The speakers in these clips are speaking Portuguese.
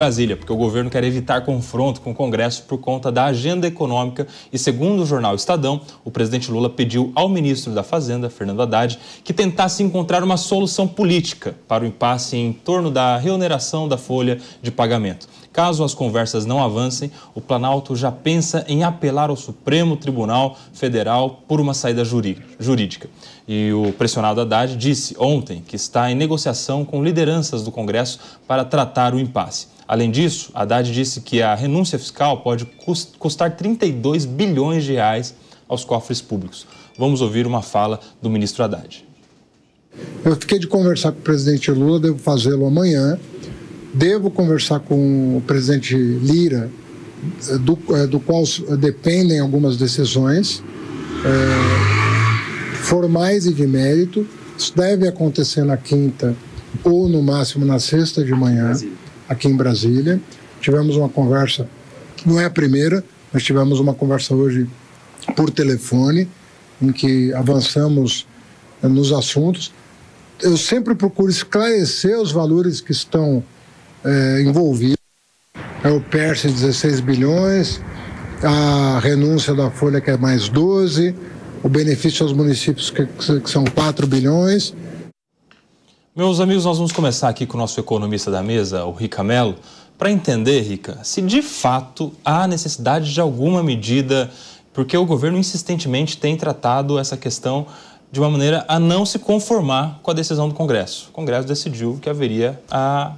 Brasília, porque o governo quer evitar confronto com o Congresso por conta da agenda econômica e, segundo o jornal Estadão, o presidente Lula pediu ao ministro da Fazenda, Fernando Haddad, que tentasse encontrar uma solução política para o impasse em torno da reoneração da folha de pagamento. Caso as conversas não avancem, o Planalto já pensa em apelar ao Supremo Tribunal Federal por uma saída jurídica. E o pressionado Haddad disse ontem que está em negociação com lideranças do Congresso para tratar o impasse. Além disso, Haddad disse que a renúncia fiscal pode custar 32 bilhões de reais aos cofres públicos. Vamos ouvir uma fala do ministro Haddad. Eu fiquei de conversar com o presidente Lula, devo fazê-lo amanhã. Devo conversar com o presidente Lira, do, eh, do qual dependem algumas decisões é, formais e de mérito. Isso deve acontecer na quinta ou no máximo na sexta de manhã aqui em Brasília. Tivemos uma conversa, não é a primeira, mas tivemos uma conversa hoje por telefone, em que avançamos eh, nos assuntos. Eu sempre procuro esclarecer os valores que estão é, envolvidos. É o PERS 16 bilhões, a renúncia da Folha que é mais 12, o benefício aos municípios que, que são 4 bilhões meus amigos, nós vamos começar aqui com o nosso economista da mesa, o Rica Mello, para entender, Rica, se de fato há necessidade de alguma medida, porque o governo insistentemente tem tratado essa questão de uma maneira a não se conformar com a decisão do Congresso. O Congresso decidiu que haveria a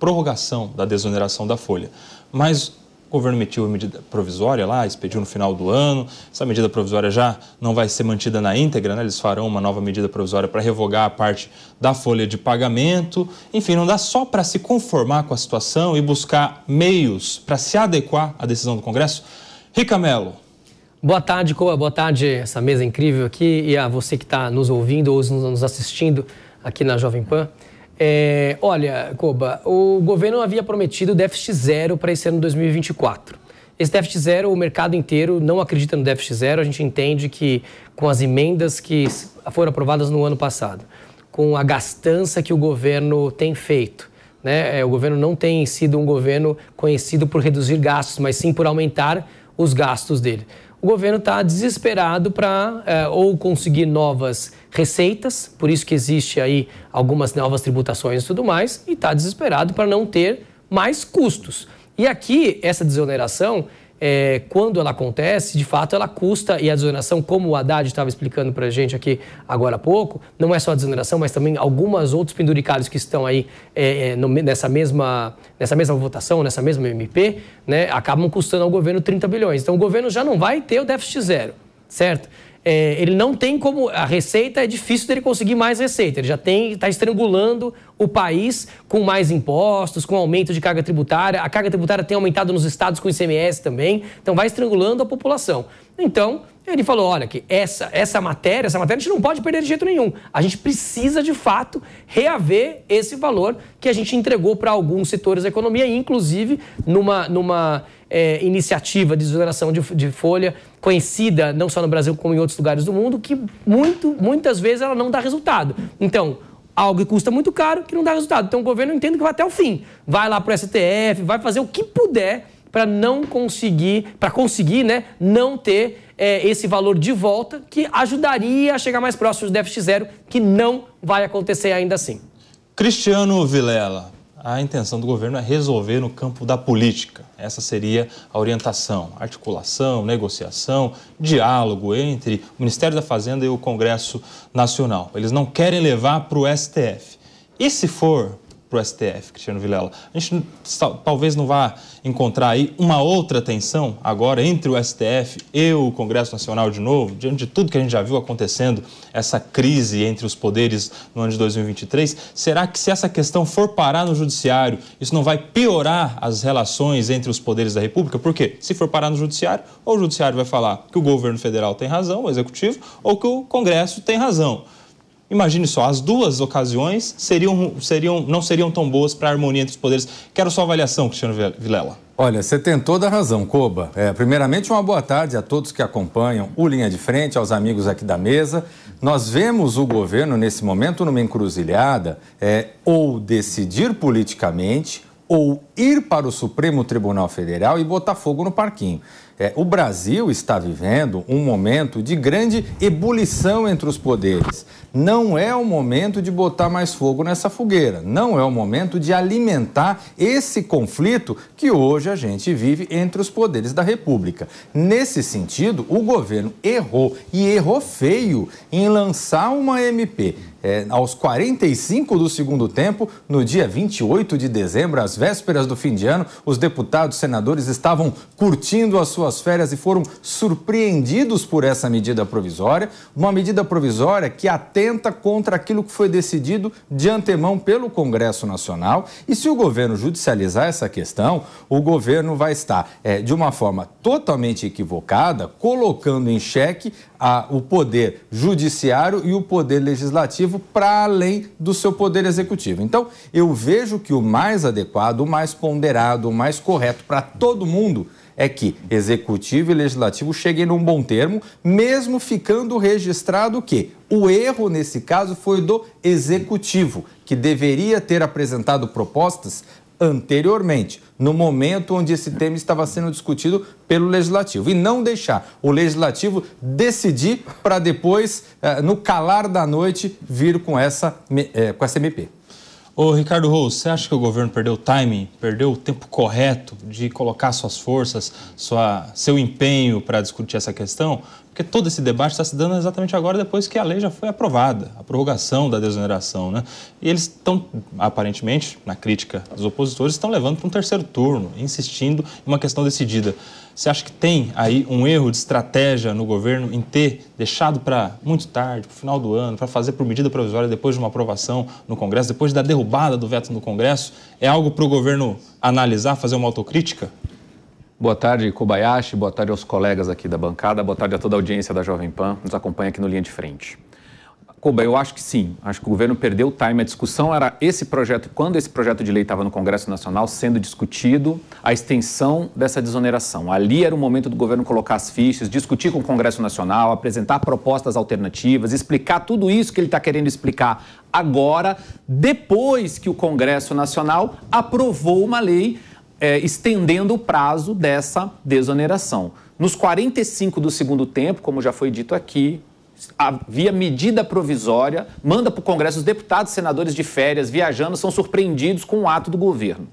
prorrogação da desoneração da folha. Mas o governo emitiu a medida provisória lá, expediu no final do ano. Essa medida provisória já não vai ser mantida na íntegra, né? Eles farão uma nova medida provisória para revogar a parte da folha de pagamento. Enfim, não dá só para se conformar com a situação e buscar meios para se adequar à decisão do Congresso. Rica Mello. Boa tarde, Coa. Boa tarde, essa mesa incrível aqui e a você que está nos ouvindo ou nos assistindo aqui na Jovem Pan. É, olha, Coba, o governo havia prometido déficit zero para esse ano 2024. Esse déficit zero, o mercado inteiro não acredita no déficit zero. A gente entende que com as emendas que foram aprovadas no ano passado, com a gastança que o governo tem feito, né? É, o governo não tem sido um governo conhecido por reduzir gastos, mas sim por aumentar os gastos dele o governo está desesperado para é, ou conseguir novas receitas, por isso que existe aí algumas novas tributações e tudo mais, e está desesperado para não ter mais custos. E aqui, essa desoneração é, quando ela acontece, de fato ela custa, e a desoneração, como o Haddad estava explicando para a gente aqui agora há pouco, não é só a desoneração, mas também algumas outros penduricalhos que estão aí é, é, no, nessa, mesma, nessa mesma votação, nessa mesma MP, né, acabam custando ao governo 30 bilhões. Então o governo já não vai ter o déficit zero, certo? é, ele não tem como. A receita é difícil dele conseguir mais receita. Ele já tem, está estrangulando o país com mais impostos, com aumento de carga tributária. A carga tributária tem aumentado nos estados com ICMS também. Então vai estrangulando a população. Então, ele falou: olha, que essa, essa matéria, essa matéria a gente não pode perder de jeito nenhum. A gente precisa, de fato, reaver esse valor que a gente entregou para alguns setores da economia, inclusive numa, numa é, iniciativa de desoneração de, de, folha conhecida não só no Brasil como em outros lugares do mundo, que muito, muitas vezes ela não dá resultado. Então, algo que custa muito caro que não dá resultado. Então o governo entende que vai até o fim. Vai lá para o STF, vai fazer o que puder para não conseguir, para conseguir, né, não ter é, esse valor de volta que ajudaria a chegar mais próximo do déficit zero, que não vai acontecer ainda assim. Cristiano Vilela, a intenção do governo é resolver no campo da política. Essa seria a orientação, articulação, negociação, diálogo entre o Ministério da Fazenda e o Congresso Nacional. Eles não querem levar para o STF. E se for para o STF, Cristiano Vilela? A gente talvez não vá encontrar aí uma outra tensão agora entre o STF e o Congresso Nacional de novo, diante de tudo que a gente já viu acontecendo, essa crise entre os poderes no ano de 2023? Será que se essa questão for parar no Judiciário, isso não vai piorar as relações entre os poderes da República? Porque se for parar no Judiciário, ou o Judiciário vai falar que o governo federal tem razão, o Executivo, ou que o Congresso tem razão. Imagine só, as duas ocasiões seriam, seriam, não seriam tão boas para a harmonia entre os poderes. Quero sua avaliação, Cristiano Vilela. Olha, você tem toda a razão, Coba. É, primeiramente, uma boa tarde a todos que acompanham o Linha de Frente, aos amigos aqui da mesa. Nós vemos o governo, nesse momento, numa encruzilhada, é, ou decidir politicamente ou ir para o Supremo Tribunal Federal e botar fogo no parquinho. É, o Brasil está vivendo um momento de grande ebulição entre os poderes. Não é o momento de botar mais fogo nessa fogueira. Não é o momento de alimentar esse conflito que hoje a gente vive entre os poderes da República. Nesse sentido, o governo errou e errou feio em lançar uma MP é, aos 45 do segundo tempo, no dia 28 de dezembro, às vésperas do fim de ano, os deputados e senadores estavam curtindo as suas férias e foram surpreendidos por essa medida provisória, uma medida provisória que atenta contra aquilo que foi decidido de antemão pelo Congresso Nacional. E se o governo judicializar essa questão, o governo vai estar é, de uma forma totalmente equivocada, colocando em xeque a, o poder judiciário e o poder legislativo legislativo para além do seu poder executivo. Então, eu vejo que o mais adequado, o mais ponderado, o mais correto para todo mundo é que executivo e legislativo cheguem num bom termo, mesmo ficando registrado que o erro nesse caso foi do executivo, que deveria ter apresentado propostas anteriormente no momento onde esse tema estava sendo discutido pelo Legislativo. E não deixar o Legislativo decidir para depois, eh, no calar da noite, vir com essa, eh, com essa MP. Ô Ricardo Rous, você acha que o governo perdeu o timing, perdeu o tempo correto de colocar suas forças, sua, seu empenho para discutir essa questão? Porque todo esse debate está se dando exatamente agora, depois que a lei já foi aprovada, a prorrogação da desoneração. Né? E eles estão, aparentemente, na crítica dos opositores, estão levando para um terceiro turno, insistindo em uma questão decidida. Você acha que tem aí um erro de estratégia no governo em ter deixado para muito tarde, para o final do ano, para fazer por medida provisória depois de uma aprovação no Congresso, depois da derrubada do veto no Congresso? É algo para o governo analisar, fazer uma autocrítica? Boa tarde, Kobayashi. Boa tarde aos colegas aqui da bancada. Boa tarde a toda a audiência da Jovem Pan. Nos acompanha aqui no Linha de Frente. Kuba, eu acho que sim. Acho que o governo perdeu o time. A discussão era esse projeto, quando esse projeto de lei estava no Congresso Nacional sendo discutido, a extensão dessa desoneração. Ali era o momento do governo colocar as fichas, discutir com o Congresso Nacional, apresentar propostas alternativas, explicar tudo isso que ele está querendo explicar agora, depois que o Congresso Nacional aprovou uma lei é, estendendo o prazo dessa desoneração. Nos 45 do segundo tempo, como já foi dito aqui, havia medida provisória, manda para o Congresso os deputados, senadores de férias, viajando, são surpreendidos com o ato do governo.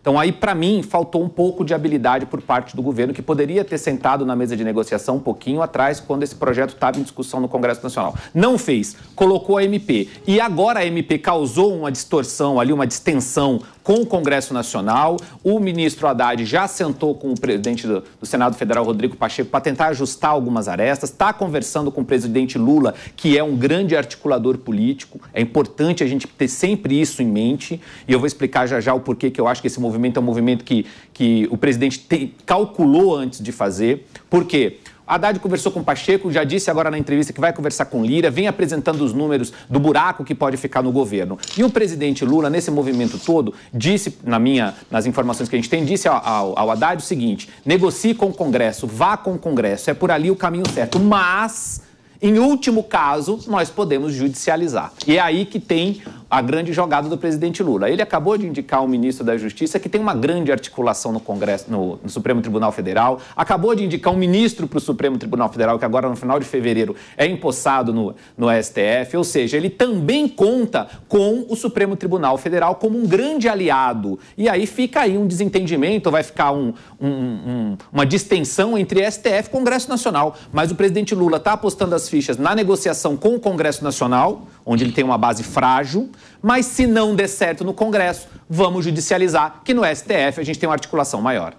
Então, aí, para mim, faltou um pouco de habilidade por parte do governo, que poderia ter sentado na mesa de negociação um pouquinho atrás, quando esse projeto estava em discussão no Congresso Nacional. Não fez, colocou a MP. E agora a MP causou uma distorção ali, uma distensão, com o Congresso Nacional. O ministro Haddad já sentou com o presidente do, do Senado Federal, Rodrigo Pacheco, para tentar ajustar algumas arestas. Está conversando com o presidente Lula, que é um grande articulador político. É importante a gente ter sempre isso em mente. E eu vou explicar já já o porquê que eu acho que esse movimento é um movimento que, que o presidente te, calculou antes de fazer. Por quê? Haddad conversou com Pacheco, já disse agora na entrevista que vai conversar com Lira, vem apresentando os números do buraco que pode ficar no governo. E o presidente Lula, nesse movimento todo, disse, na minha, nas informações que a gente tem, disse ao, ao, ao Haddad o seguinte: negocie com o Congresso, vá com o Congresso, é por ali o caminho certo. Mas, em último caso, nós podemos judicializar. E é aí que tem a grande jogada do presidente Lula. Ele acabou de indicar o ministro da Justiça, que tem uma grande articulação no Congresso, no, no Supremo Tribunal Federal, acabou de indicar um ministro para o Supremo Tribunal Federal, que agora no final de fevereiro é empossado no, no STF, ou seja, ele também conta com o Supremo Tribunal Federal como um grande aliado. E aí fica aí um desentendimento, vai ficar um, um, um, uma distensão entre STF e Congresso Nacional. Mas o presidente Lula está apostando as fichas na negociação com o Congresso Nacional, onde ele tem uma base frágil, mas se não der certo no Congresso, vamos judicializar, que no STF a gente tem uma articulação maior.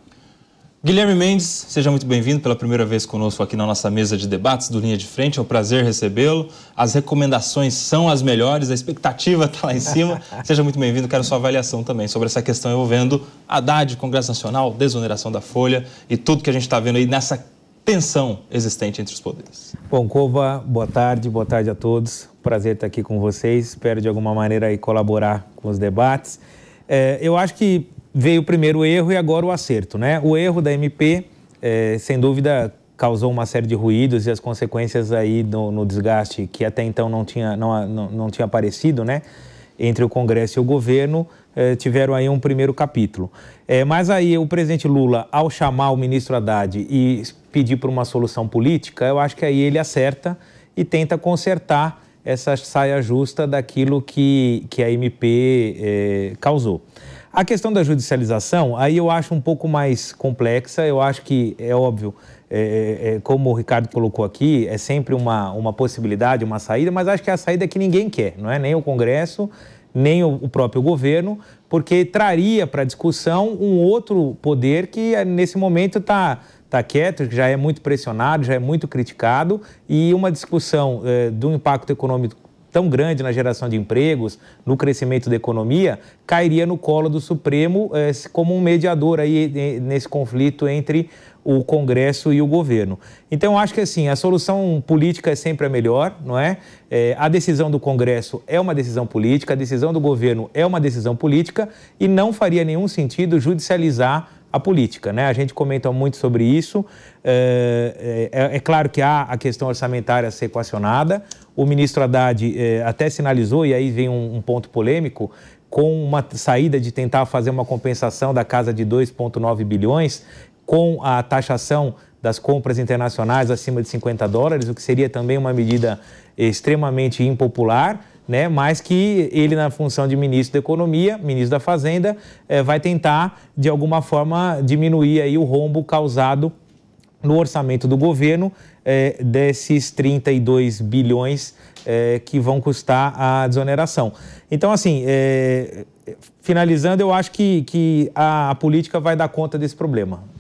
Guilherme Mendes, seja muito bem-vindo pela primeira vez conosco aqui na nossa mesa de debates do Linha de Frente. É um prazer recebê-lo. As recomendações são as melhores, a expectativa está lá em cima. seja muito bem-vindo. Quero sua avaliação também sobre essa questão envolvendo Haddad, Congresso Nacional, desoneração da Folha e tudo que a gente está vendo aí nessa tensão existente entre os poderes. Bom, Cova, boa tarde, boa tarde a todos. Prazer estar aqui com vocês. Espero de alguma maneira colaborar com os debates. É, eu acho que veio primeiro o erro e agora o acerto, né? O erro da MP, é, sem dúvida, causou uma série de ruídos e as consequências aí no, no desgaste que até então não tinha, não, não, não tinha aparecido, né? entre o Congresso e o governo eh, tiveram aí um primeiro capítulo. Eh, mas aí o presidente Lula, ao chamar o ministro Haddad e pedir por uma solução política, eu acho que aí ele acerta e tenta consertar essa saia justa daquilo que, que a MP eh, causou. A questão da judicialização, aí eu acho um pouco mais complexa, eu acho que é óbvio é, é, é, como o Ricardo colocou aqui, é sempre uma, uma possibilidade, uma saída, mas acho que é a saída que ninguém quer, não é? Nem o Congresso, nem o, o próprio governo, porque traria para discussão um outro poder que é, nesse momento está tá quieto, já é muito pressionado, já é muito criticado, e uma discussão é, do impacto econômico tão grande na geração de empregos, no crescimento da economia, cairia no colo do Supremo é, como um mediador aí nesse conflito entre o Congresso e o governo. Então, acho que assim, a solução política é sempre a melhor, não é? é? A decisão do Congresso é uma decisão política, a decisão do governo é uma decisão política e não faria nenhum sentido judicializar a política, né? A gente comenta muito sobre isso. É, é, é, é claro que há a questão orçamentária a ser equacionada. O ministro Haddad é, até sinalizou, e aí vem um, um ponto polêmico, com uma saída de tentar fazer uma compensação da casa de 2,9 bilhões, com a taxação das compras internacionais acima de 50 dólares, o que seria também uma medida extremamente impopular, né? mas que ele, na função de ministro da Economia, ministro da Fazenda, eh, vai tentar, de alguma forma, diminuir aí o rombo causado no orçamento do governo eh, desses 32 bilhões eh, que vão custar a desoneração. Então, assim, eh, finalizando, eu acho que, que a, a política vai dar conta desse problema.